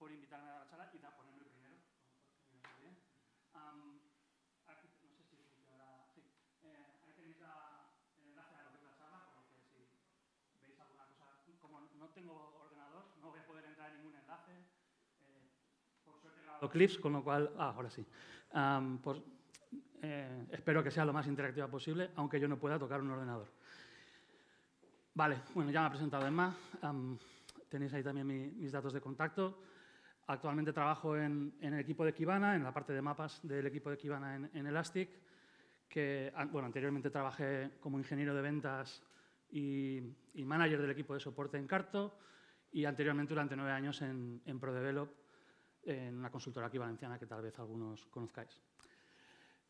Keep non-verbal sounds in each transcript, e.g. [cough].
por invitarme a dar la charla y da, ponerme primero. Um, aquí, no sé si Sí. Eh, ahí tenéis el enlace a la charla, por lo que si veis alguna cosa... Como no tengo ordenador, no voy a poder entrar en ningún enlace. Eh, por suerte grabado clips, con lo cual... Ah, ahora sí. por, eh, espero que sea lo más interactiva posible, aunque yo no pueda tocar un ordenador. Vale, bueno, ya me ha presentado Emma. tenéis ahí también mis datos de contacto. Actualmente trabajo en, el equipo de Kibana, en la parte de mapas del equipo de Kibana en, Elastic, que bueno, anteriormente trabajé como ingeniero de ventas y, manager del equipo de soporte en Carto y anteriormente durante nueve años en, en ProDevelop, en una consultora aquí valenciana que tal vez algunos conozcáis.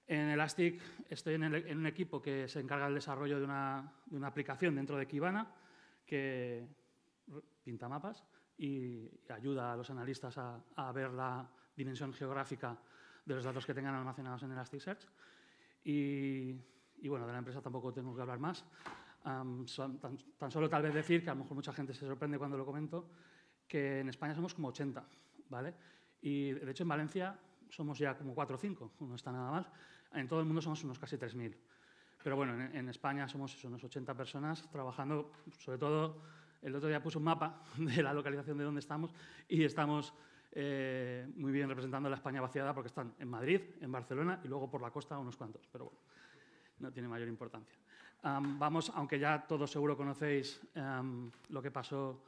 En Elastic estoy en, un equipo que se encarga del desarrollo de una, de una aplicación dentro de Kibana que pinta mapas y ayuda a los analistas a, ver la dimensión geográfica de los datos que tengan almacenados en Elasticsearch. Y, y bueno, de la empresa tampoco tengo que hablar más. tan, solo tal vez decir, que a lo mejor mucha gente se sorprende cuando lo comento, que en España somos como 80, ¿vale? Y de hecho en Valencia somos ya como 4 o 5, no está nada mal. En todo el mundo somos unos casi 3.000. Pero bueno, en, en España somos unos 80 personas trabajando sobre todo el otro día puso un mapa [laughs] de la localización de dónde estamos y estamos eh, muy bien representando la España vaciada porque están en Madrid, en Barcelona y luego por la costa unos cuantos, pero bueno, no tiene mayor importancia. vamos, aunque ya todos seguro conocéis lo que pasó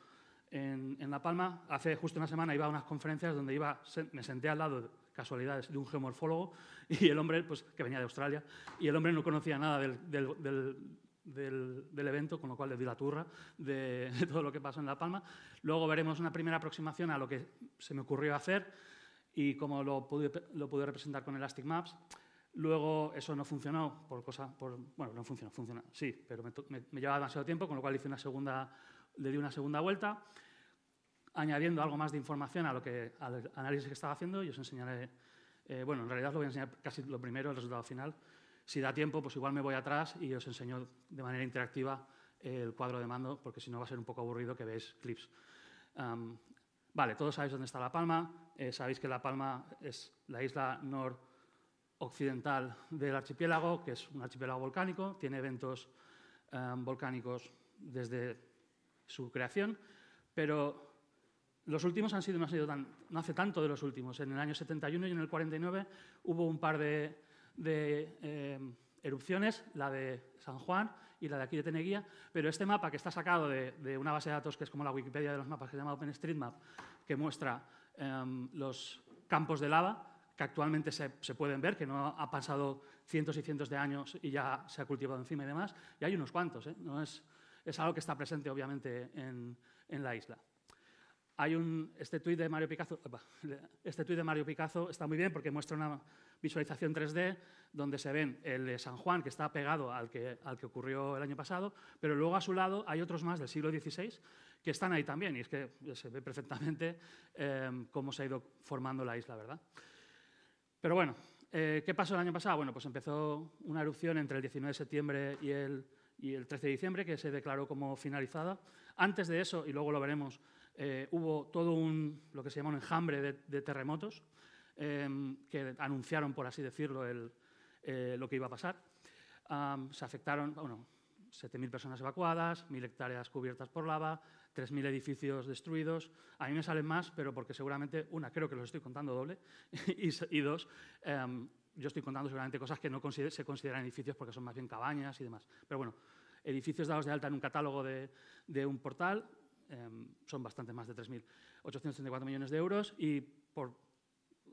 en, La Palma, hace justo una semana iba a unas conferencias donde iba, me senté al lado, casualidades, de un geomorfólogo [laughs] y el hombre, pues, que venía de Australia, y el hombre no conocía nada del del, evento, con lo cual le di la turra de, todo lo que pasó en La Palma. Luego veremos una primera aproximación a lo que se me ocurrió hacer y cómo lo pude, representar con Elastic Maps. Luego eso no funcionó por cosa, bueno, no funcionó, funcionó, sí, pero me, llevaba demasiado tiempo, con lo cual hice le di una segunda vuelta, añadiendo algo más de información a lo que, al análisis que estaba haciendo y os enseñaré, eh, bueno, en realidad lo voy a enseñar casi lo primero, el resultado final, si da tiempo, pues igual me voy atrás y os enseño de manera interactiva el cuadro de mando, porque si no va a ser un poco aburrido que veáis clips. vale, todos sabéis dónde está La Palma, eh, sabéis que La Palma es la isla noroccidental del archipiélago, que es un archipiélago volcánico, tiene eventos volcánicos desde su creación, pero los últimos han sido, no hace tanto de los últimos. En el año 71 y en el 49 hubo un par de de em, erupciones, la de San Juan y la de aquí de Teneguía, pero este mapa que está sacado de, una base de datos que es como la Wikipedia de los mapas, que se llama OpenStreetMap, que muestra em, los campos de lava, que actualmente se, pueden ver, que no ha pasado cientos y cientos de años y ya se ha cultivado encima y demás, y hay unos cuantos, ¿eh? es, algo que está presente obviamente en la isla este tuit de Mario Picasso, este de Mario está muy bien porque muestra una visualización 3D donde se ven el de San Juan que está pegado al que, ocurrió el año pasado, pero luego a su lado hay otros más del siglo XVI que están ahí también y es que se ve perfectamente em, cómo se ha ido formando la isla, ¿verdad? Pero bueno, eh, ¿qué pasó el año pasado? Bueno, pues empezó una erupción entre el 19 de septiembre y el, y el 13 de diciembre que se declaró como finalizada. Antes de eso, y luego lo veremos, eh, hubo todo un, lo que se llama un enjambre de, terremotos em, que anunciaron, por así decirlo, eh, lo que iba a pasar. se afectaron, bueno, 7.000 personas evacuadas, 1.000 hectáreas cubiertas por lava, 3.000 edificios destruidos. A mí me salen más, pero porque seguramente, una, creo que los estoy contando doble, [laughs] y, dos, em, yo estoy contando seguramente cosas que no se consideran edificios porque son más bien cabañas y demás. Pero bueno, edificios dados de alta en un catálogo de, de un portal, Em, son bastante más de 3.834 millones de euros y por,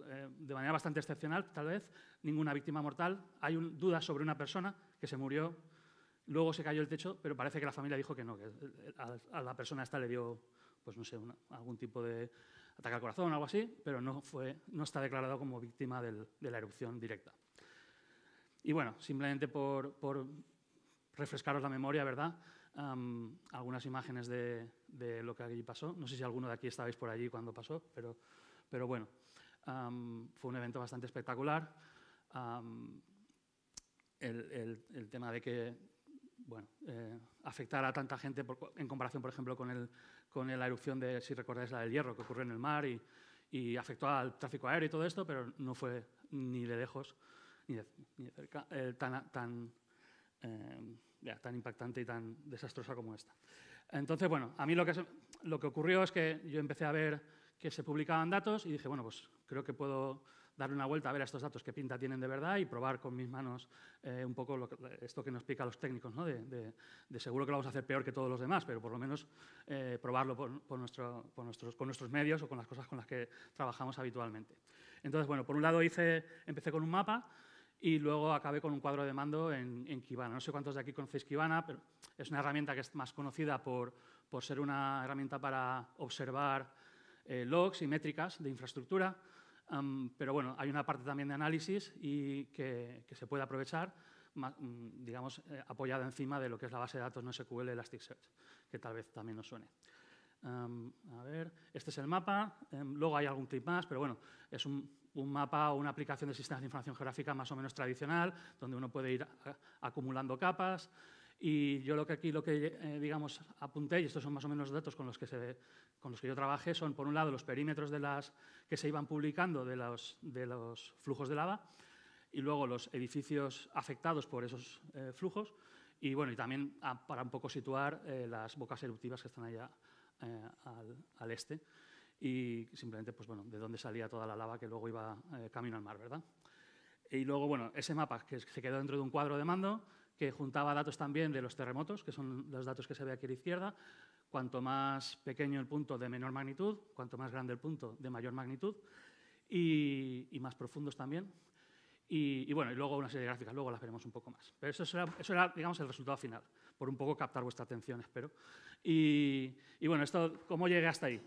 em, de manera bastante excepcional, tal vez, ninguna víctima mortal. Hay un, dudas sobre una persona que se murió, luego se cayó el techo, pero parece que la familia dijo que no, que eh, eh, a, la persona esta le dio, pues no sé, algún tipo de ataque al corazón o algo así, pero no, fue, no está declarado como víctima de la erupción directa. Y bueno, simplemente por refrescaros la memoria, ¿verdad? algunas imágenes de, lo que allí pasó. No sé si alguno de aquí estabais por allí cuando pasó, pero, pero bueno, fue un evento bastante espectacular. el, el, tema de que bueno, eh, afectara a tanta gente en comparación, por ejemplo, con, el, con la erupción de, si recordáis, la del hierro que ocurrió en el mar y, y afectó al tráfico aéreo y todo esto, pero no fue ni de lejos ni de, ni cerca eh, tan, tan Em, ya, tan impactante y tan desastrosa como esta. Entonces, bueno, a mí lo que, lo que ocurrió es que yo empecé a ver que se publicaban datos y dije, bueno, pues creo que puedo darle una vuelta a ver a estos datos qué pinta tienen de verdad y probar con mis manos eh, un poco esto que nos pica a los técnicos, ¿no? de, seguro que lo vamos a hacer peor que todos los demás, pero por lo menos eh, probarlo nuestro, por nuestros, con nuestros medios o con las cosas con las que trabajamos habitualmente. Entonces, bueno, por un lado hice, empecé con un mapa y luego acabé con un cuadro de mando en, Kibana. No sé cuántos de aquí conocéis Kibana, pero es una herramienta que es más conocida por, ser una herramienta para observar eh, logs y métricas de infraestructura. pero bueno, hay una parte también de análisis y que, se puede aprovechar, mm, digamos, eh, apoyada encima de lo que es la base de datos no NoSQL Elasticsearch, que tal vez también nos suene. Em, a ver, este es el mapa, em, luego hay algún clip más, pero bueno, es un, mapa o una aplicación de sistemas de información geográfica más o menos tradicional, donde uno puede ir eh, acumulando capas. Y yo lo que aquí lo que eh, digamos apunté, y estos son más o menos los datos con los, que se, con los que yo trabajé, son por un lado los perímetros de las que se iban publicando de los, de los flujos de lava y luego los edificios afectados por esos eh, flujos y bueno, y también ah, para un poco situar las bocas eruptivas que están allá eh, al, este y simplemente, pues bueno, de dónde salía toda la lava que luego iba eh, camino al mar, ¿verdad? Y luego, bueno, ese mapa que se quedó dentro de un cuadro de mando que juntaba datos también de los terremotos, que son los datos que se ve aquí a la izquierda. Cuanto más pequeño el punto, de menor magnitud. Cuanto más grande el punto, de mayor magnitud. y más profundos también, y, bueno, y luego una serie de gráficas, luego las veremos un poco más. Pero eso, eso era, digamos, el resultado final, por un poco captar vuestra atención, espero. Y, y bueno, esto, ¿cómo llegué hasta ahí?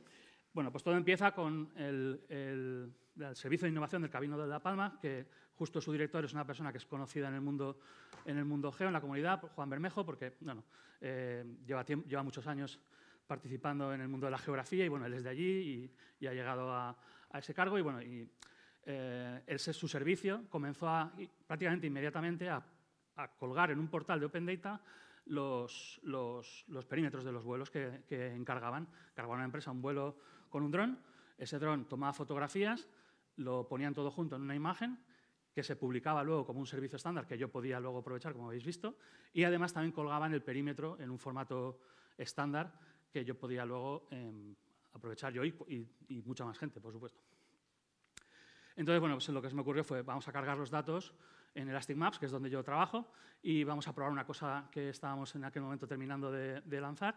Bueno, pues todo empieza con el, el, Servicio de Innovación del Cabino de La Palma, que justo su director es una persona que es conocida en el mundo, en el mundo geo, en la comunidad, Juan Bermejo, porque no eh, lleva, lleva muchos años participando en el mundo de la geografía y bueno, él es de allí y, ha llegado a, a ese cargo y bueno, y eh, su servicio comenzó prácticamente inmediatamente a, colgar en un portal de Open Data los, los, perímetros de los vuelos que, encargaban. cargaban una empresa un vuelo con un dron, ese dron tomaba fotografías, lo ponían todo junto en una imagen que se publicaba luego como un servicio estándar que yo podía luego aprovechar, como habéis visto, y además también colgaban el perímetro en un formato estándar que yo podía luego em, aprovechar yo y mucha más gente, por supuesto. Entonces, bueno, pues lo que se me ocurrió fue, vamos a cargar los datos en Elastic Maps, que es donde yo trabajo, y vamos a probar una cosa que estábamos en aquel momento terminando de, lanzar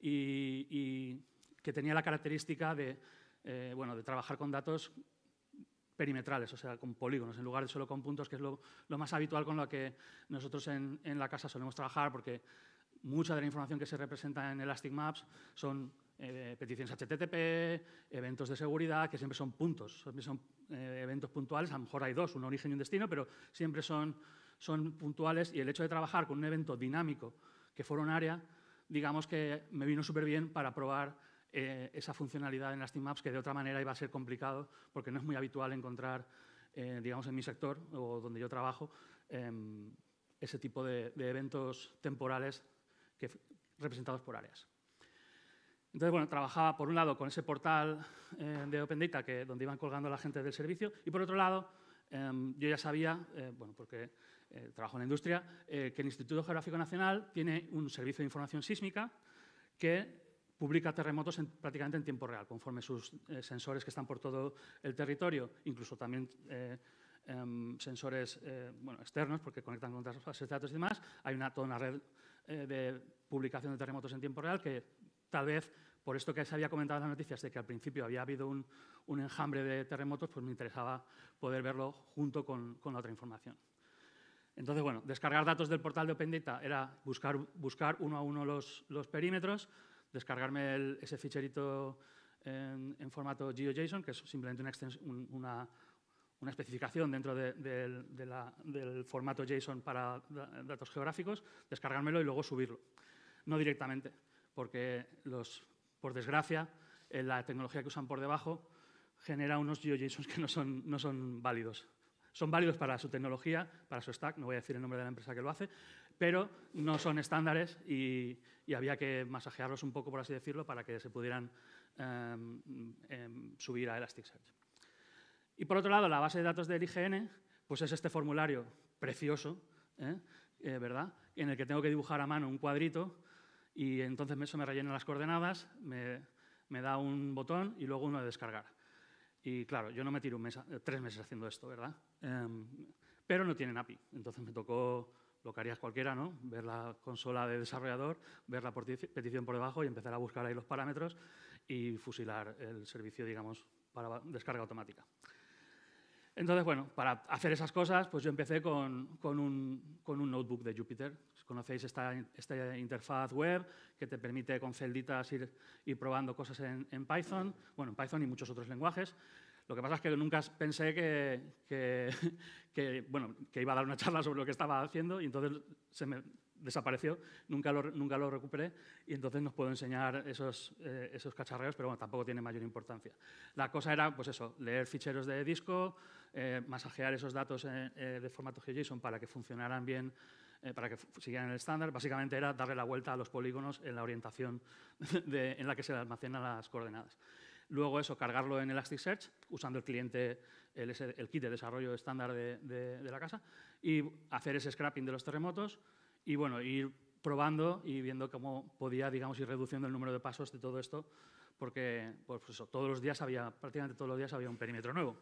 y, que tenía la característica de, eh, bueno, de trabajar con datos perimetrales, o sea, con polígonos, en lugar de solo con puntos, que es lo, más habitual con lo que nosotros en, la casa solemos trabajar, porque mucha de la información que se representa en Elastic Maps son eh, peticiones HTTP, eventos de seguridad, que siempre son puntos, son eh, eventos puntuales, a lo mejor hay dos, un origen y un destino, pero siempre son, son puntuales y el hecho de trabajar con un evento dinámico que fuera un área, digamos que me vino súper bien para probar eh, esa funcionalidad en las team maps que de otra manera iba a ser complicado porque no es muy habitual encontrar, eh, digamos, en mi sector o donde yo trabajo, em, ese tipo de, de eventos temporales que, representados por áreas. Entonces, bueno, trabajaba por un lado con ese portal eh, de Open Data que, donde iban colgando la gente del servicio y por otro lado em, yo ya sabía, eh, bueno, porque eh, trabajo en la industria, que el Instituto Geográfico Nacional tiene un servicio de información sísmica que publica terremotos prácticamente en tiempo real, conforme sus sensores que están por todo el territorio, incluso también em, sensores bueno, externos, porque conectan con otras bases de datos y demás. Hay una, toda una red de publicación de terremotos en tiempo real que tal vez por esto que se había comentado en las noticias de que al principio había habido un, enjambre de terremotos, pues me interesaba poder verlo junto con, otra información. Entonces, bueno, descargar datos del portal de Open Data era buscar, uno a uno los, perímetros, descargarme ese ficherito en, formato GeoJSON, que es simplemente una, especificación dentro del formato JSON para datos geográficos, descargármelo y luego subirlo, no directamente porque, los, por desgracia, eh, la tecnología que usan por debajo genera unos GeoJSONs que no son, no son válidos. Son válidos para su tecnología, para su stack, no voy a decir el nombre de la empresa que lo hace, pero no son estándares y, había que masajearlos un poco, por así decirlo, para que se pudieran em, em, subir a Elasticsearch. Y por otro lado, la base de datos del IGN pues es este formulario precioso, ¿eh? Eh, ¿verdad? en el que tengo que dibujar a mano un cuadrito y entonces eso me rellena las coordenadas, me, da un botón y luego uno de descargar. Y claro, yo no me tiro eh, tres meses haciendo esto, ¿verdad? Em, pero no tienen API, entonces me tocó lo que harías cualquiera, ¿no? Ver la consola de desarrollador, ver la petición por debajo y empezar a buscar ahí los parámetros y fusilar el servicio, digamos, para descarga automática. Entonces, bueno, para hacer esas cosas, pues yo empecé con, un, notebook de Jupyter. Conocéis esta, esta, interfaz web que te permite con celditas ir, probando cosas en, Python, bueno, en Python y muchos otros lenguajes. Lo que pasa es que nunca pensé [laughs] que, bueno, que iba a dar una charla sobre lo que estaba haciendo y entonces se me desapareció, nunca lo, nunca lo recuperé y entonces nos puedo enseñar esos, eh, esos cacharreos, pero bueno, tampoco tiene mayor importancia. La cosa era, pues eso, leer ficheros de disco, eh, masajear esos datos eh, eh, de formato JSON para que funcionaran bien, para que siguieran el estándar, básicamente era darle la vuelta a los polígonos en la orientación [laughs] en la que se almacenan las coordenadas. Luego eso, cargarlo en Elasticsearch usando el cliente, el, kit de desarrollo estándar de, la casa y hacer ese scrapping de los terremotos y bueno, ir probando y viendo cómo podía, digamos, ir reduciendo el número de pasos de todo esto, porque pues eso, todos los días había, prácticamente todos los días había un perímetro nuevo.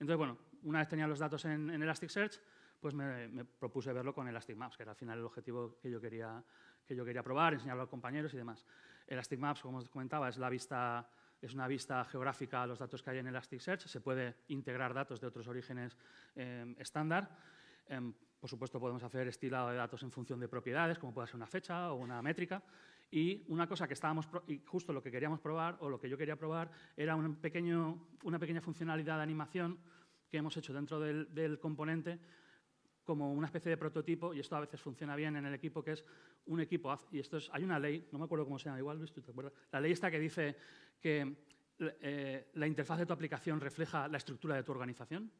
Entonces, bueno, una vez tenía los datos en, Elasticsearch, pues me, propuse verlo con Elastic Maps, que era al final el objetivo que yo quería, que yo quería probar, enseñarlo a compañeros y demás. Elastic Maps, como os comentaba, es, la vista, es una vista geográfica a los datos que hay en Elasticsearch. Se puede integrar datos de otros orígenes eh, estándar. Em, por supuesto, podemos hacer estilado de datos en función de propiedades, como puede ser una fecha o una métrica. Y una cosa que estábamos, y justo lo que queríamos probar, o lo que yo quería probar, era un pequeño, una pequeña funcionalidad de animación que hemos hecho dentro del, componente como una especie de prototipo, y esto a veces funciona bien en el equipo, que es un equipo, y esto hay una ley, no me acuerdo cómo se llama, igual Luis, ¿tú te acuerdas? La ley está que dice que eh, la interfaz de tu aplicación refleja la estructura de tu organización,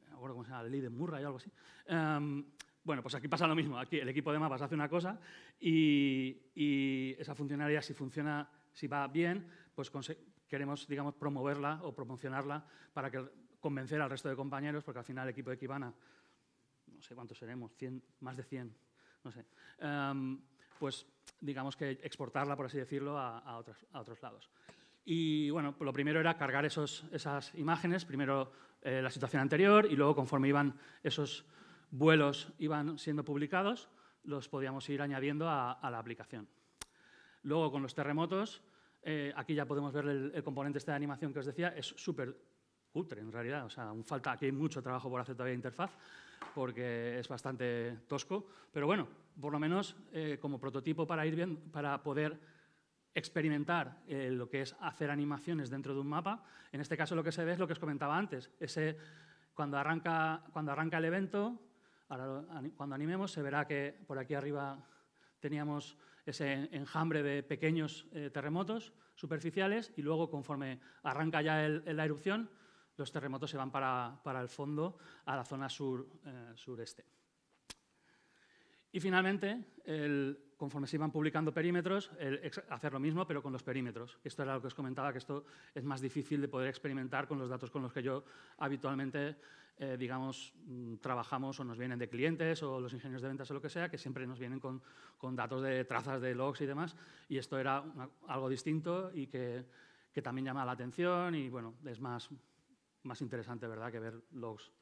no me acuerdo cómo se llama, la ley de Murra o algo así. Em, bueno, pues aquí pasa lo mismo. Aquí el equipo de mapas hace una cosa y, esa funcionalidad si funciona, si va bien, pues queremos, digamos, promoverla o promocionarla para que, convencer al resto de compañeros, porque al final el equipo de Kibana, no sé cuántos seremos, más de 100, no sé. Em, pues digamos que exportarla, por así decirlo, a, otros, lados. Y bueno, lo primero era cargar esos, esas imágenes, primero eh, la situación anterior y luego conforme iban esos, vuelos iban siendo publicados, los podíamos ir añadiendo a, la aplicación. Luego, con los terremotos, eh, aquí ya podemos ver el, componente este de animación que os decía, es súper cutre en realidad, o sea, falta, aquí hay mucho trabajo por hacer todavía de interfaz, porque es bastante tosco, pero bueno, por lo menos eh, como prototipo para ir bien, para poder experimentar eh, lo que es hacer animaciones dentro de un mapa. En este caso lo que se ve es lo que os comentaba antes, ese, cuando, cuando arranca el evento, Ahora, cuando animemos, se verá que por aquí arriba teníamos ese enjambre de pequeños eh, terremotos superficiales y luego, conforme arranca ya la erupción, los terremotos se van para, el fondo, a la zona sur, eh, sureste. Y finalmente, el, conforme se iban publicando perímetros, hacer lo mismo, pero con los perímetros. Esto era lo que os comentaba, que esto es más difícil de poder experimentar con los datos con los que yo habitualmente, eh, digamos, mm, trabajamos o nos vienen de clientes o los ingenieros de ventas o lo que sea, que siempre nos vienen con, datos de trazas de logs y demás. Y esto era algo distinto y que, que, también llama la atención y, bueno, es más, más interesante, ¿verdad?, que ver logs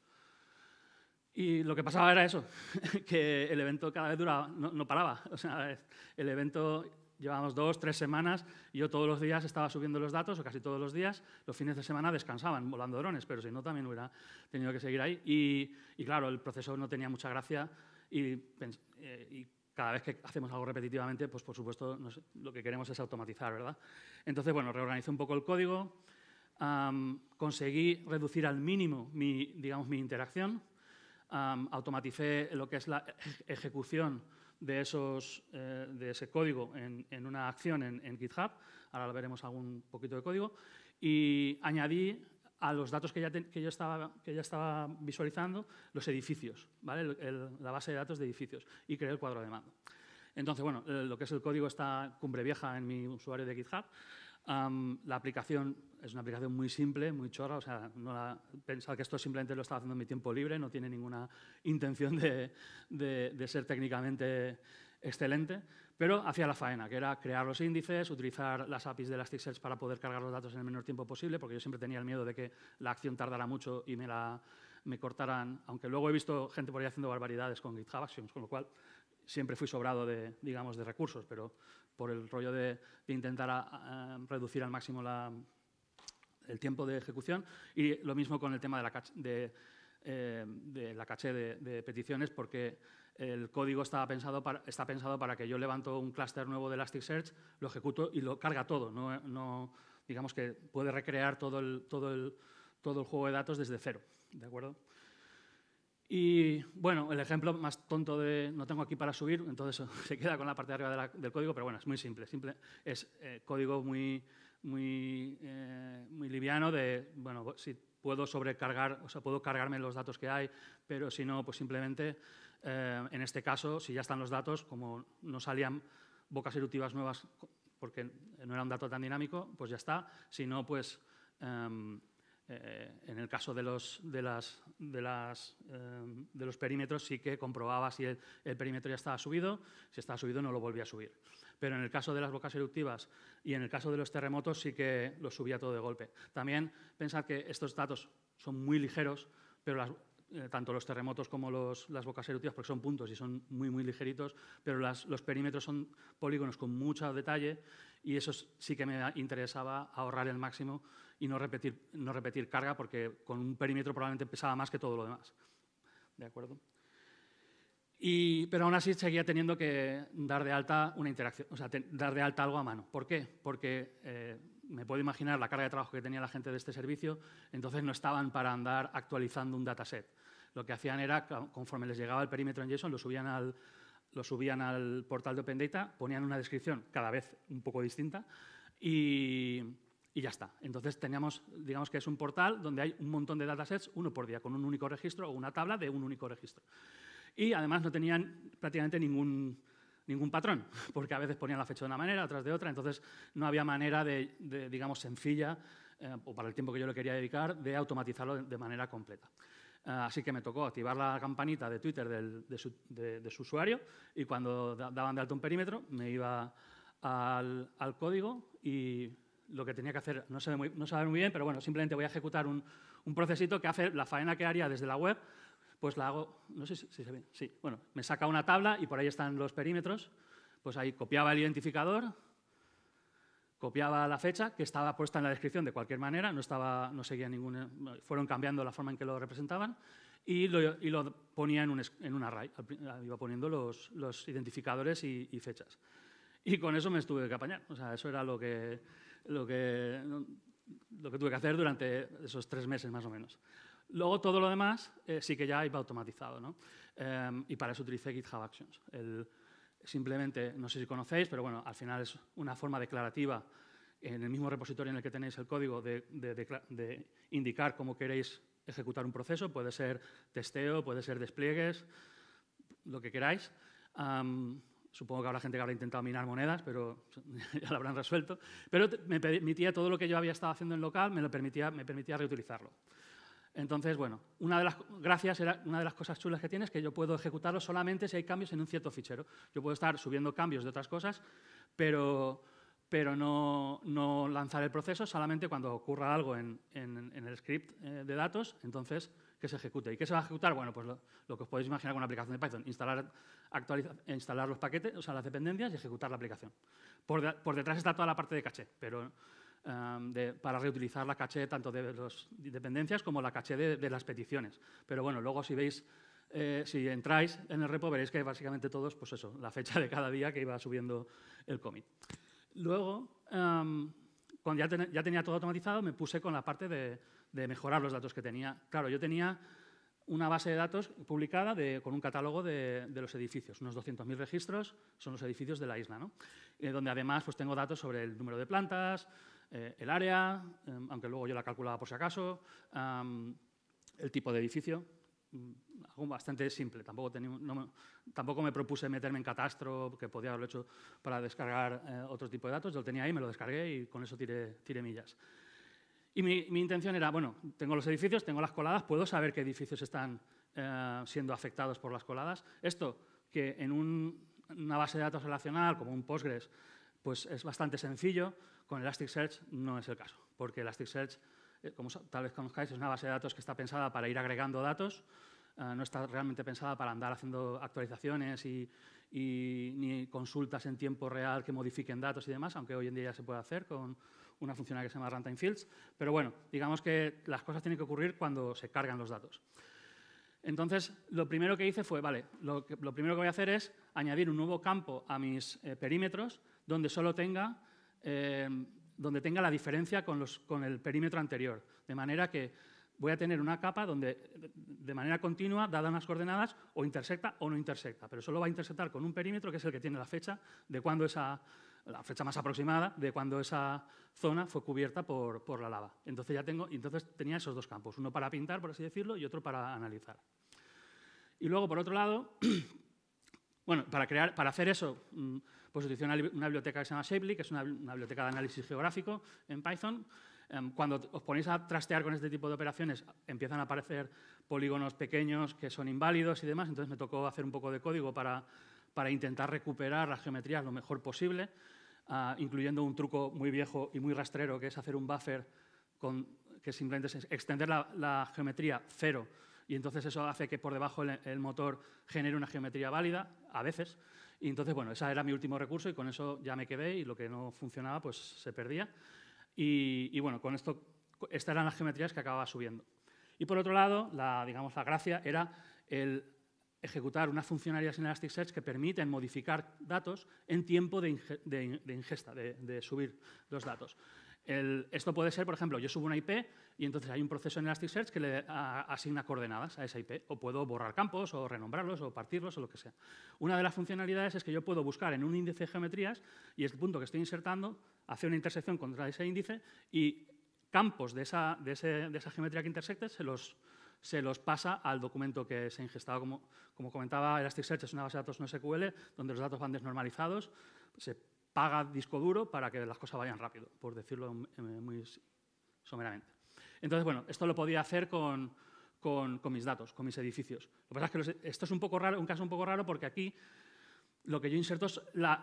y lo que pasaba era eso, [laughs] que el evento cada vez duraba, no, paraba. O sea, el evento llevábamos dos, tres semanas, y yo todos los días estaba subiendo los datos, o casi todos los días, los fines de semana descansaban volando drones, pero si no también hubiera tenido que seguir ahí. Y, claro, el proceso no tenía mucha gracia eh, y, cada vez que hacemos algo repetitivamente, pues por supuesto lo que queremos es automatizar, ¿verdad? Entonces, bueno, reorganicé un poco el código, conseguí reducir al mínimo mi, digamos, mi interacción, um, lo que es la ejecución de, esos, eh, de ese código en, una acción en, GitHub, ahora veremos algún poquito de código, y añadí a los datos que ya, yo, estaba, que ya estaba visualizando los edificios, ¿vale? la base de datos de edificios, y creé el cuadro de mando. Entonces, bueno, eh, lo que es el código está cumbre vieja en mi usuario de GitHub, la aplicación es una aplicación muy simple, muy chorra, o sea, no la, pensar que esto simplemente lo estaba haciendo en mi tiempo libre, no tiene ninguna intención de, ser técnicamente excelente, pero hacía la faena, que era crear los índices, utilizar las APIs de Elasticsearch para poder cargar los datos en el menor tiempo posible, porque yo siempre tenía el miedo de que la acción tardara mucho y me la me cortaran, aunque luego he visto gente por ahí haciendo barbaridades con GitHub Actions, con lo cual siempre fui sobrado de, digamos, de recursos, pero por el rollo de, intentar a, ah, ah, reducir al máximo el tiempo de ejecución. Y lo mismo con el tema de la, eh, de, la caché de, peticiones, porque el código está pensado, para, está pensado para que yo levanto un clúster nuevo de Elasticsearch, lo ejecuto y lo carga todo. digamos que puede recrear todo el, todo, todo el juego de datos desde cero. ¿De acuerdo? Y bueno, el ejemplo más tonto de no tengo aquí para subir, entonces [laughs] se queda con la parte de arriba del código, pero bueno, es muy simple. simple es eh, código muy, muy, eh, muy liviano de, bueno, si puedo sobrecargar, o sea, puedo cargarme los datos que hay, pero si no, pues simplemente, eh, en este caso, si ya están los datos, como no salían bocas eruptivas nuevas porque no era un dato tan dinámico, pues ya está. Si no, pues... Em, eh, en el caso de los, eh, de, los perímetros sí que comprobaba si el, perímetro ya estaba subido, si estaba subido no lo volvía a subir. Pero en el caso de las bocas eruptivas y en el caso de los terremotos sí que lo subía todo de golpe. También pensad que estos datos son muy ligeros, pero eh, tanto los terremotos como las bocas eruptivas, porque son puntos y son muy, muy ligeritos, pero los perímetros son polígonos con mucho detalle y eso sí que me interesaba ahorrar el máximo y no repetir, no repetir carga porque con un perímetro probablemente pesaba más que todo lo demás. ¿De acuerdo? Y, pero aún así seguía teniendo que dar de alta una interacción, o sea, dar de alta algo a mano. ¿Por qué? Porque eh, me puedo imaginar la carga de trabajo que tenía la gente de este servicio, entonces no estaban para andar actualizando un dataset. Lo que hacían era, conforme les llegaba el perímetro en JSON, lo subían al, lo subían al portal de Open Data, ponían una descripción cada vez un poco distinta y, y ya está. Entonces teníamos, digamos que es un portal donde hay un montón de datasets, uno por día, con un único registro o una tabla de un único registro. Y además no tenían prácticamente ningún, ningún patrón, [laughs] porque a veces ponían la fecha de una manera, otras de otra, entonces no había manera de, digamos, sencilla, eh, o para el tiempo que yo le quería dedicar, de automatizarlo de manera completa. Eh, así que me tocó activar la campanita de Twitter del, de, su, usuario y cuando daban de alto un perímetro me iba al código y lo que tenía que hacer, no se, ve muy, no muy bien, pero bueno, simplemente voy a ejecutar un, procesito que hace la faena que haría desde la web, pues la hago, no sé si, se ve, sí, bueno, me saca una tabla y por ahí están los perímetros, pues ahí copiaba el identificador, copiaba la fecha, que estaba puesta en la descripción de cualquier manera, no, estaba, no seguía ninguna, fueron cambiando la forma en que lo representaban, y lo, ponía en un, en array, iba poniendo los, los identificadores y, y, fechas. Y con eso me estuve que apañar, o sea, eso era lo que lo que, lo que tuve que hacer durante esos tres meses más o menos. Luego todo lo demás eh, sí que ya iba automatizado, ¿no? Eh, y para eso utilicé GitHub Actions. simplemente, no sé si conocéis, pero bueno, al final es una forma declarativa en el mismo repositorio en el que tenéis el código de, indicar cómo queréis ejecutar un proceso. Puede ser testeo, puede ser despliegues, lo que queráis. Supongo que habrá gente que habrá intentado minar monedas, pero [laughs] ya lo habrán resuelto. Pero me permitía todo lo que yo había estado haciendo en local, me, lo permitía, me permitía reutilizarlo. Entonces, bueno, una de las gracias era una de las cosas chulas que tienes, que yo puedo ejecutarlo solamente si hay cambios en un cierto fichero. Yo puedo estar subiendo cambios de otras cosas, pero, pero no, no lanzar el proceso solamente cuando ocurra algo en, en el script eh, de datos. Entonces, que se ejecute. ¿Y qué se va a ejecutar? Bueno, pues lo, que os podéis imaginar con una aplicación de Python, instalar, actualizar instalar los paquetes, o sea, las dependencias y ejecutar la aplicación. Por, detrás está toda la parte de caché, pero em, para reutilizar la caché tanto de las dependencias como la caché de, las peticiones. Pero bueno, luego si veis eh, si entráis en el repo veréis que hay básicamente todos, pues eso, la fecha de cada día que iba subiendo el commit. Luego, em, cuando ya, ya, tenía todo automatizado, me puse con la parte de, de mejorar los datos que tenía. Claro, yo tenía una base de datos publicada con un catálogo de, de los edificios, unos 200.000 registros son los edificios de la isla, ¿no? Eh, donde además pues, tengo datos sobre el número de plantas, eh, el área, em, aunque luego yo la calculaba por si acaso, el tipo de edificio, mm, algo bastante simple, tampoco, me, tampoco me propuse meterme en catastro, que podía haberlo hecho para descargar eh, otro tipo de datos, yo lo tenía ahí, me lo descargué y con eso tiré, tiré millas. Y mi, intención era, bueno, tengo los edificios, tengo las coladas, puedo saber qué edificios están eh, siendo afectados por las coladas. Esto, que en una base de datos relacional como un Postgres, pues es bastante sencillo, con Elasticsearch no es el caso, porque Elasticsearch, eh, como tal vez conozcáis, es una base de datos que está pensada para ir agregando datos, eh, no está realmente pensada para andar haciendo actualizaciones y, y, ni consultas en tiempo real que modifiquen datos y demás, aunque hoy en día ya se puede hacer con una funcionalidad que se llama Runtime Fields, pero bueno, digamos que las cosas tienen que ocurrir cuando se cargan los datos. Entonces, lo primero que hice fue, vale, lo, primero que voy a hacer es añadir un nuevo campo a mis eh, perímetros donde solo tenga, eh, donde tenga la diferencia con, los, con el perímetro anterior, de manera que voy a tener una capa donde de manera continua, dadas unas coordenadas, o intersecta o no intersecta, pero solo va a intersectar con un perímetro que es el que tiene la fecha de cuando esa, la fecha más aproximada de cuando esa zona fue cubierta por, la lava. Entonces, ya tengo, entonces tenía esos dos campos, uno para pintar, por así decirlo, y otro para analizar. Y luego, por otro lado, [clears throat] bueno, para, crear, para hacer eso, mm, pues utilicé una, biblioteca que se llama Shapely, que es una, biblioteca de análisis geográfico en Python. Em, cuando os ponéis a trastear con este tipo de operaciones, empiezan a aparecer polígonos pequeños que son inválidos y demás, entonces me tocó hacer un poco de código para, para intentar recuperar las geometrías lo mejor posible Ah, incluyendo un truco muy viejo y muy rastrero, que es hacer un buffer que simplemente es extender la, geometría cero. Y entonces eso hace que por debajo el, motor genere una geometría válida, a veces. Y entonces, bueno, ese era mi último recurso y con eso ya me quedé y lo que no funcionaba, pues se perdía. Y, bueno, con esto, estas eran las geometrías que acababa subiendo. Y por otro lado, la, digamos, la gracia era el ejecutar unas funcionalidades en Elasticsearch que permiten modificar datos en tiempo de, ingesta, de, subir los datos. esto puede ser, por ejemplo, yo subo una IP y entonces hay un proceso en Elasticsearch que le asigna coordenadas a esa IP. O puedo borrar campos, o renombrarlos, o partirlos, o lo que sea. Una de las funcionalidades es que yo puedo buscar en un índice de geometrías y el punto que estoy insertando hace una intersección contra ese índice y campos de esa geometría que intersecte se los, se los pasa al documento que se ha ingestado. Como, como comentaba, Elasticsearch es una base de datos no SQL donde los datos van desnormalizados, se paga disco duro para que las cosas vayan rápido, por decirlo eh, muy someramente. Entonces, bueno, esto lo podía hacer con, mis datos, con mis edificios. Lo que pasa es que esto es un, poco raro, un caso un poco raro porque aquí lo que yo inserto es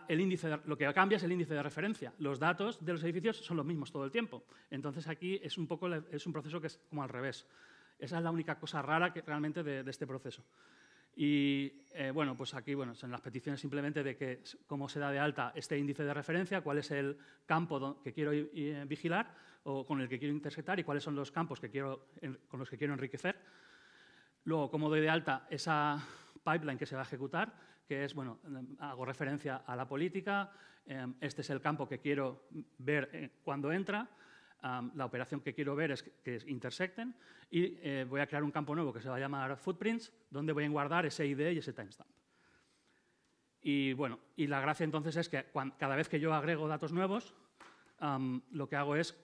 el índice de, lo que cambia es el índice de referencia. Los datos de los edificios son los mismos todo el tiempo. Entonces aquí es un poco es un proceso que es como al revés. Esa es la única cosa rara que, realmente de, este proceso. Y eh, bueno, pues aquí bueno, son las peticiones simplemente de que, cómo se da de alta este índice de referencia, cuál es el campo que quiero vigilar o con el que quiero interceptar y cuáles son los campos con los que quiero enriquecer. Luego, cómo doy de alta esa pipeline que se va a ejecutar, que es, bueno, mm, hago referencia a la política, em, este es el campo que quiero ver eh, cuando entra, la operación que quiero ver es que, intersecten y eh, voy a crear un campo nuevo que se va a llamar footprints, donde voy a guardar ese ID y ese timestamp. Y bueno, y la gracia entonces es que cada vez que yo agrego datos nuevos, lo que hago es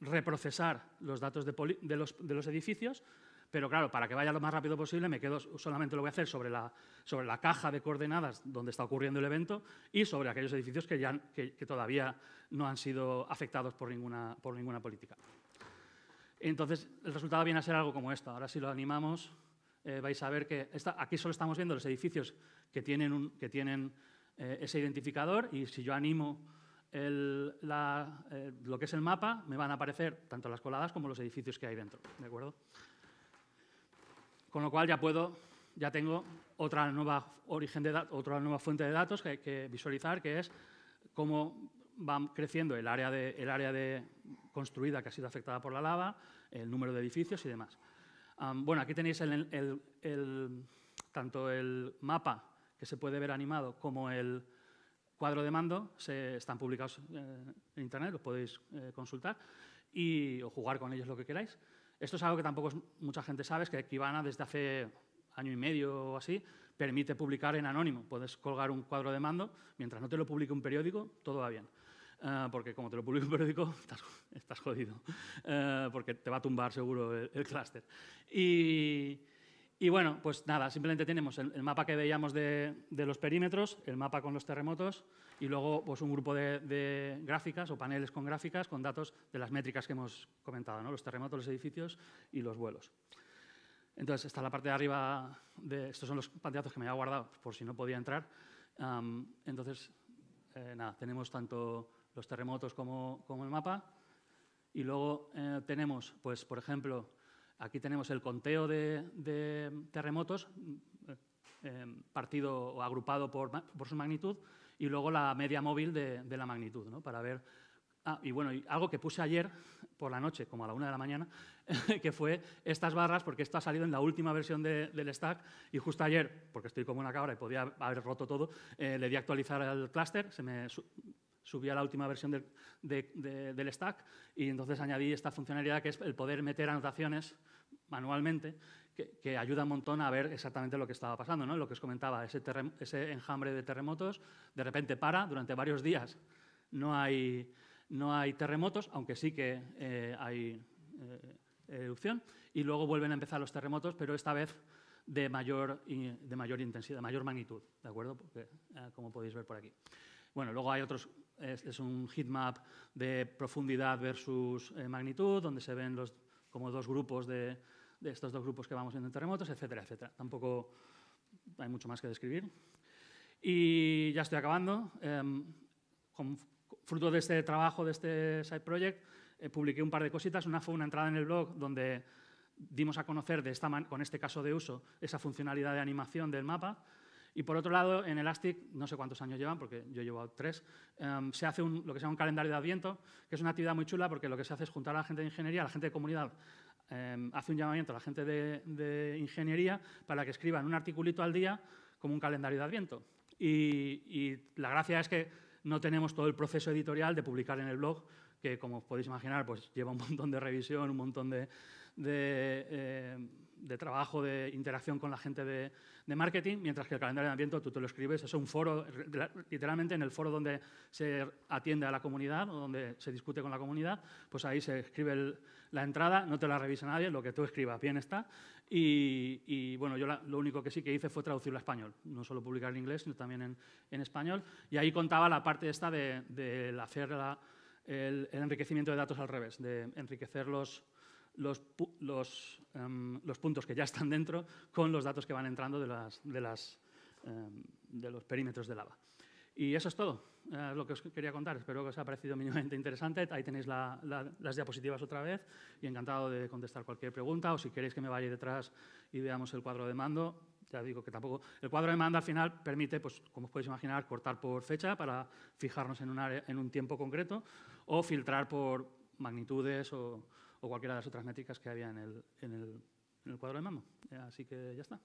reprocesar los datos los, de los edificios pero claro, para que vaya lo más rápido posible, me quedo, solamente lo voy a hacer sobre la, sobre la caja de coordenadas donde está ocurriendo el evento y sobre aquellos edificios que, ya, todavía no han sido afectados por ninguna, por ninguna política. Entonces, el resultado viene a ser algo como esto. Ahora, si lo animamos, eh, vais a ver que aquí solo estamos viendo los edificios que tienen, que tienen eh, ese identificador y si yo animo eh, lo que es el mapa, me van a aparecer tanto las coladas como los edificios que hay dentro. ¿de acuerdo? Con lo cual ya puedo, ya tengo otra nueva, fuente de datos que, que visualizar, que es cómo va creciendo el área, de, construida que ha sido afectada por la lava, el número de edificios y demás. bueno, aquí tenéis tanto el mapa que se puede ver animado como el cuadro de mando, se, están publicados eh, en Internet, los podéis eh, consultar y, jugar con ellos lo que queráis. Esto es algo que tampoco mucha gente sabe, es que Kibana desde hace año y medio o así permite publicar en anónimo. Puedes colgar un cuadro de mando, mientras no te lo publique un periódico, todo va bien. Eh, porque como te lo publique un periódico, [laughs] estás, jodido, eh, porque te va a tumbar seguro el, el clúster. Y, y bueno, pues nada, simplemente tenemos el, mapa que veíamos de, los perímetros, el mapa con los terremotos y luego pues, un grupo de, gráficas o paneles con gráficas con datos de las métricas que hemos comentado, ¿no? los terremotos, los edificios y los vuelos. Entonces, está la parte de arriba, de, estos son los pantallazos que me había guardado por si no podía entrar. entonces, eh, nada, tenemos tanto los terremotos como, el mapa y luego eh, tenemos, pues, por ejemplo, Aquí tenemos el conteo de, terremotos eh, eh, partido o agrupado por, su magnitud y luego la media móvil de, la magnitud, para ver... Ah, y bueno, algo que puse ayer por la noche, como a la una de la mañana, [laughs] que fue estas barras, porque esto ha salido en la última versión del stack y justo ayer, porque estoy como una cabra y podía haber roto todo, eh, le di a actualizar al clúster, se me subí a la última versión del, stack y entonces añadí esta funcionalidad que es el poder meter anotaciones manualmente que, ayuda un montón a ver exactamente lo que estaba pasando, ¿no? lo que os comentaba, ese, enjambre de terremotos, de repente para durante varios días. No hay, no hay terremotos, aunque sí que eh, hay eh, erupción, y luego vuelven a empezar los terremotos, pero esta vez de mayor, de mayor intensidad, mayor magnitud, ¿de acuerdo? Porque, eh, como podéis ver por aquí. Bueno, luego hay otros, es, es un heatmap de profundidad versus eh, magnitud, donde se ven los, como dos grupos de, estos dos grupos que vamos viendo en terremotos, etcétera, etcétera. Tampoco hay mucho más que describir. Y ya estoy acabando. Em, con, fruto de este trabajo, de este side project, eh, publiqué un par de cositas. Una fue una entrada en el blog donde dimos a conocer con este caso de uso esa funcionalidad de animación del mapa y por otro lado, en Elastic, no sé cuántos años llevan, porque yo llevo tres, em, se hace lo que se llama un calendario de Adviento, que es una actividad muy chula porque lo que se hace es juntar a la gente de ingeniería, a la gente de comunidad, em, hace un llamamiento a la gente de, ingeniería para que escriban un articulito al día como un calendario de Adviento. Y, la gracia es que no tenemos todo el proceso editorial de publicar en el blog, que como podéis imaginar, pues lleva un montón de revisión, un montón de... Em, de trabajo, de interacción con la gente de, marketing, mientras que el calendario de ambiente tú te lo escribes, es un foro, literalmente en el foro donde se atiende a la comunidad o donde se discute con la comunidad, pues ahí se escribe la entrada, no te la revisa nadie, lo que tú escribas bien está. Y, bueno, yo lo único que sí que hice fue traducirlo a español, no solo publicar en inglés, sino también en, español. Y ahí contaba la parte esta de, hacer la, el enriquecimiento de datos al revés, de enriquecerlos los, los, em, los, puntos que ya están dentro con los datos que van entrando de, las, de, las, em, de los perímetros de lava. Y eso es todo, eh, lo que os quería contar. Espero que os haya parecido mínimamente interesante. Ahí tenéis las diapositivas otra vez y encantado de contestar cualquier pregunta o si queréis que me vaya detrás y veamos el cuadro de mando. Ya digo que tampoco... El cuadro de mando al final permite, pues, como os podéis imaginar, cortar por fecha para fijarnos en un, en un tiempo concreto o filtrar por magnitudes o, o cualquiera de las otras métricas que había en el, en el, en el cuadro de mando. Eh, así que ya está.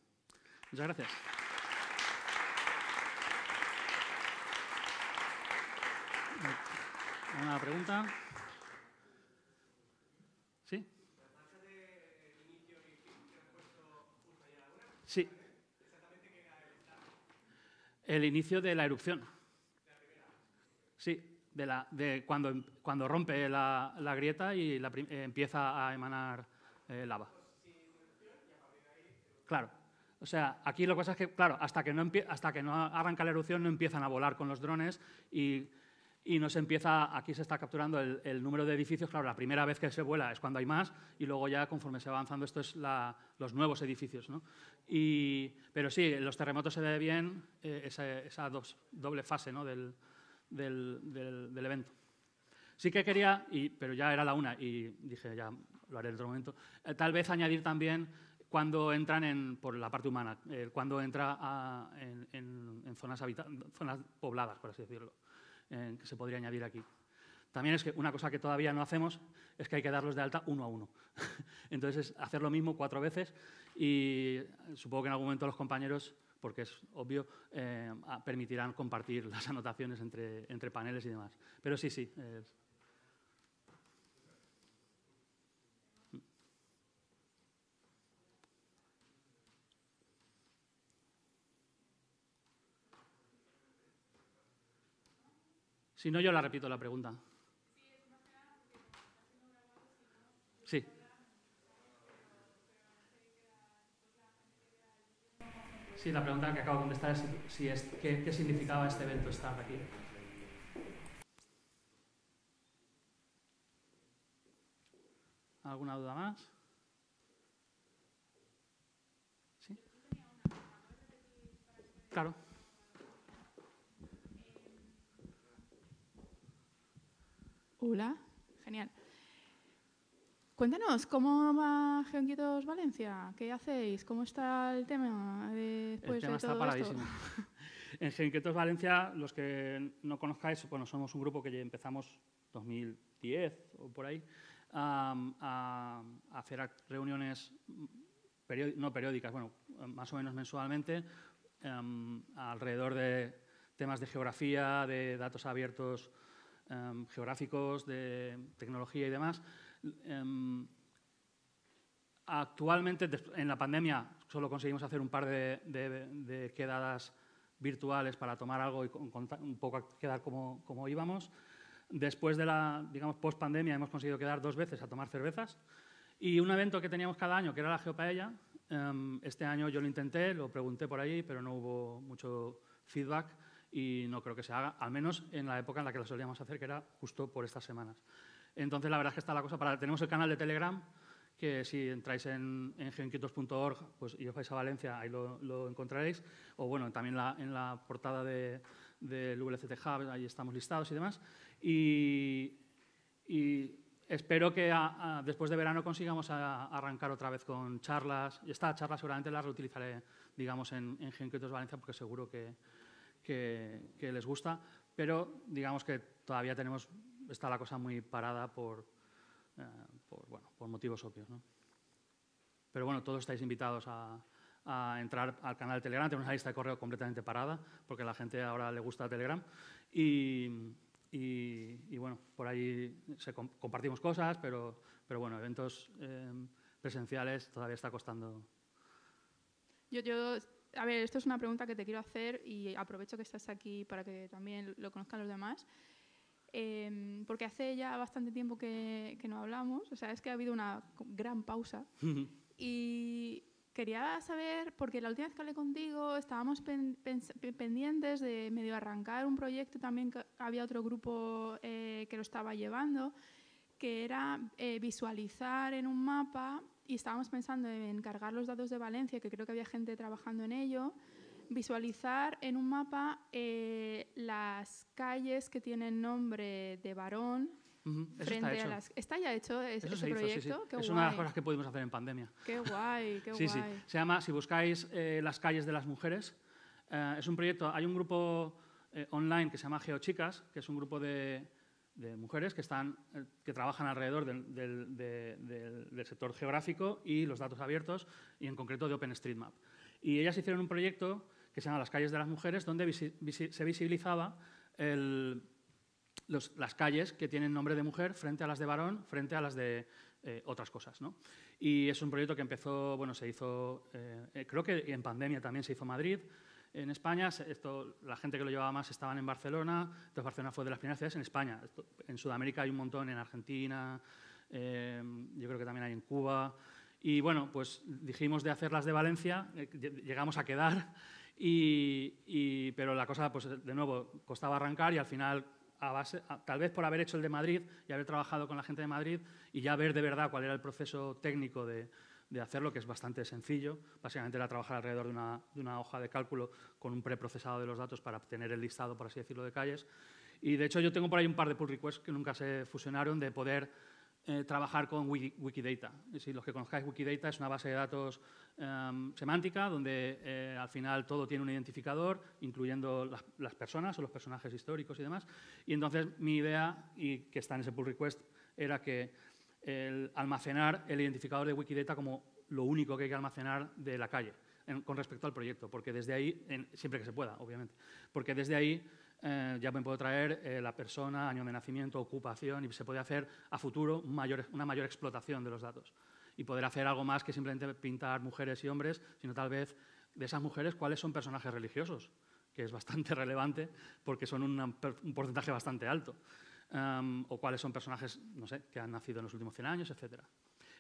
Muchas gracias. ¿Una pregunta? ¿Sí? Sí. El inicio de la erupción de, cuando, cuando, rompe la, la grieta y eh, empieza a emanar eh, lava. Claro. O sea, aquí lo que pasa es que, claro, hasta que no, hasta que no arranca la erupción no empiezan a volar con los drones y, y se empieza, aquí se está capturando el, número de edificios. Claro, la primera vez que se vuela es cuando hay más y luego ya conforme se va avanzando esto es los nuevos edificios. ¿no? Y, pero sí, los terremotos se ve bien eh, esa, esa doble fase ¿no? del, del, evento. Sí que quería, y, pero ya era la una y dije, ya lo haré en otro momento, eh, tal vez añadir también cuando entran en, por la parte humana, eh, cuando entra en, zonas, pobladas, por así decirlo, eh, que se podría añadir aquí. También es que una cosa que todavía no hacemos es que hay que darlos de alta uno a uno. [laughs] Entonces, hacer lo mismo cuatro veces y supongo que en algún momento los compañeros porque es obvio, eh, permitirán compartir [laughs] las anotaciones entre, paneles y demás. Pero sí, sí. Si no, yo la repito la pregunta. Sí. Sí, la pregunta que acabo de contestar es si es, ¿qué, qué significaba este evento estar aquí. ¿Alguna duda más? ¿Sí? Claro. Hola, genial. Cuéntanos, ¿cómo va Geonquitos Valencia? ¿Qué hacéis? ¿Cómo está el tema el tema de está paradísimo. [laughs] en Geonquitos Valencia, los que no conozcáis, pues bueno, somos un grupo que ya empezamos 2010 o por ahí, a, hacer reuniones no periódicas, bueno, más o menos mensualmente, alrededor de temas de geografía, de datos abiertos geográficos, de tecnología y demás. Em, actualmente, en la pandemia, solo conseguimos hacer un par de, quedadas virtuales para tomar algo y un poco quedar como, como íbamos. Después de la, digamos, post-pandemia hemos conseguido quedar dos veces a tomar cervezas. Y un evento que teníamos cada año, que era la Geopaella, em, este año yo lo intenté, lo pregunté por ahí, pero no hubo mucho feedback y no creo que se haga, al menos en la época en la que lo solíamos hacer, que era justo por estas semanas. Entonces, la verdad es que está la cosa para... Tenemos el canal de Telegram, que si entráis en, en pues, y os vais a Valencia, ahí lo, encontraréis. O bueno, también en la portada del VLCT Hub, ahí estamos listados y demás. Y, espero que después de verano consigamos arrancar otra vez con charlas. Y esta charla seguramente la reutilizaré, digamos, en, en Valencia, porque seguro que, que les gusta. Pero digamos que todavía tenemos está la cosa muy parada por, eh, por, bueno, por motivos obvios. ¿no? Pero bueno, todos estáis invitados a, entrar al canal de Telegram. Tenemos una lista de correo completamente parada, porque a la gente ahora le gusta Telegram. Y, bueno, por ahí se compartimos cosas, pero, pero bueno, eventos em, presenciales todavía está costando. Yo, yo, a ver, esto es una pregunta que te quiero hacer y aprovecho que estás aquí para que también lo conozcan los demás. Em, porque hace ya bastante tiempo que, no hablamos, o sea, es que ha habido una gran pausa. y quería saber, porque la última vez que hablé contigo estábamos pendientes de medio arrancar un proyecto también había otro grupo eh, que lo estaba llevando, que era eh, visualizar en un mapa y estábamos pensando en cargar los datos de Valencia, que creo que había gente trabajando en ello, visualizar en un mapa eh, las calles que tienen nombre de varón. está, las... está ya hecho es, ese proyecto. es una de las cosas que pudimos hacer en pandemia. Qué guay, qué sí, sí. Se llama, si buscáis eh, las calles de las mujeres, eh, es un proyecto, hay un grupo online que se llama Geochicas, que es un grupo de, de mujeres que, están, que trabajan alrededor del, del, sector geográfico y los datos abiertos, y en concreto de OpenStreetMap. Y ellas hicieron un proyecto que se llama Las calles de las mujeres, donde se visibilizaba las calles que tienen nombre de mujer frente a las de varón, frente a las de eh, otras cosas. Y es un proyecto que empezó, bueno, se hizo, eh, eh, creo que en pandemia también se hizo Madrid, en España, esto, la gente que lo llevaba más estaban en Barcelona, entonces Barcelona fue de las primeras ciudades en España. en Sudamérica hay un montón, en Argentina, em, yo creo que también hay en Cuba. Y bueno, pues dijimos de hacerlas de Valencia, llegamos a quedar y, pero la cosa, pues de nuevo, costaba arrancar y al final, tal vez por haber hecho el de Madrid y haber trabajado con la gente de Madrid y ya ver de verdad cuál era el proceso técnico de, de hacerlo, que es bastante sencillo. Básicamente era trabajar alrededor de una, de una hoja de cálculo con un preprocesado de los datos para obtener el listado, por así decirlo, de calles. Y de hecho yo tengo por ahí un par de pull requests que nunca se fusionaron de poder eh, trabajar con Wikidata. Si los que conozcáis Wikidata es una base de datos em, semántica donde eh, al final todo tiene un identificador, incluyendo las, personas o los personajes históricos y demás. Y entonces mi idea, y que está en ese pull request, era que almacenar el identificador de Wikidata como lo único que hay que almacenar de la calle con respecto al proyecto, porque desde ahí, siempre que se pueda, obviamente, porque desde ahí eh, ya me puedo traer eh, la persona, año de nacimiento, ocupación, y se puede hacer a futuro una mayor explotación de los datos. Y poder hacer algo más que simplemente pintar mujeres y hombres, sino tal vez de esas mujeres cuáles son personajes religiosos, que es bastante [laughs] relevante porque son un porcentaje bastante alto. o cuáles son personajes, no sé, que han nacido en los últimos 100 años, etcétera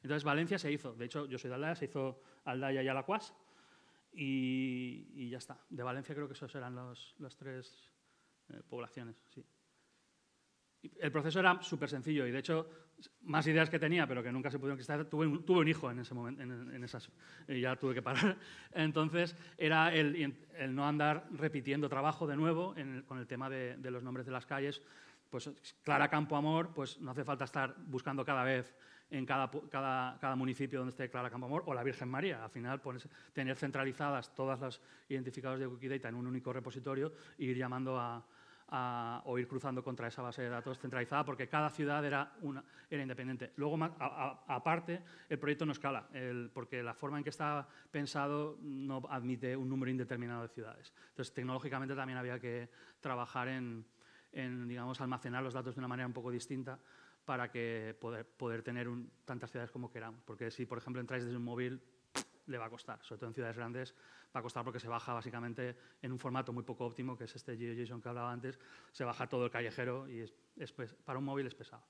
Entonces, Valencia se hizo. De hecho, yo soy de Aldaya, se hizo Aldaya y Alacuas. Y, y ya está. De Valencia creo que esos eran los, los tres eh, poblaciones, sí. El proceso era súper sencillo y, de hecho, más ideas que tenía, pero que nunca se pudieron cristalizar, tuve un, hijo en ese momento, en, esas, y ya tuve que parar. [laughs] Entonces, era el, no andar repitiendo trabajo de nuevo con el tema de, los nombres de las calles. Pues Clara Campo Amor, pues no hace falta estar buscando cada vez en cada, municipio donde esté Clara Campo Amor o la Virgen María. Al final, tener centralizadas todas las identificadas de Wikidata en un único repositorio e ir llamando a, o ir cruzando contra esa base de datos centralizada, porque cada ciudad era, independiente. Luego, aparte, el proyecto no escala, porque la forma en que está pensado no admite un número indeterminado de ciudades. Entonces, tecnológicamente también había que trabajar en, digamos, almacenar los datos de una manera un poco distinta para que poder, poder tener tantas ciudades como queramos. Porque si, por ejemplo, entráis desde un móvil, le va a costar, sobre todo en ciudades grandes, va a costar porque se baja básicamente en un formato muy poco óptimo, que es este GeoJSON que hablaba antes, se baja todo el callejero y es, para un móvil es pesado.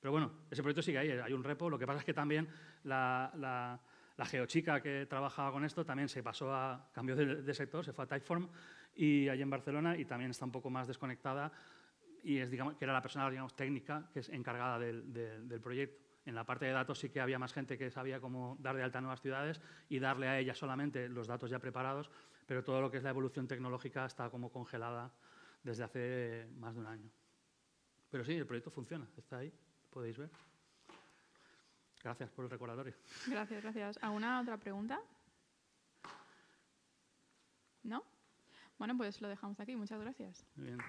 Pero bueno, ese proyecto sigue ahí, hay un repo, lo que pasa es que también la, geochica que trabajaba con esto también se pasó a, cambió de, sector, se fue a Typeform y allí en Barcelona y también está un poco más desconectada y es, digamos, que era la persona digamos, técnica que es encargada del, del proyecto. En la parte de datos sí que había más gente que sabía cómo dar de alta nuevas ciudades y darle a ellas solamente los datos ya preparados, pero todo lo que es la evolución tecnológica está como congelada desde hace más de un año. Pero sí, el proyecto funciona, está ahí, podéis ver. Gracias por el recordatorio. Gracias, gracias. ¿Alguna otra pregunta? ¿No? Bueno, pues lo dejamos aquí. Muchas gracias. bien.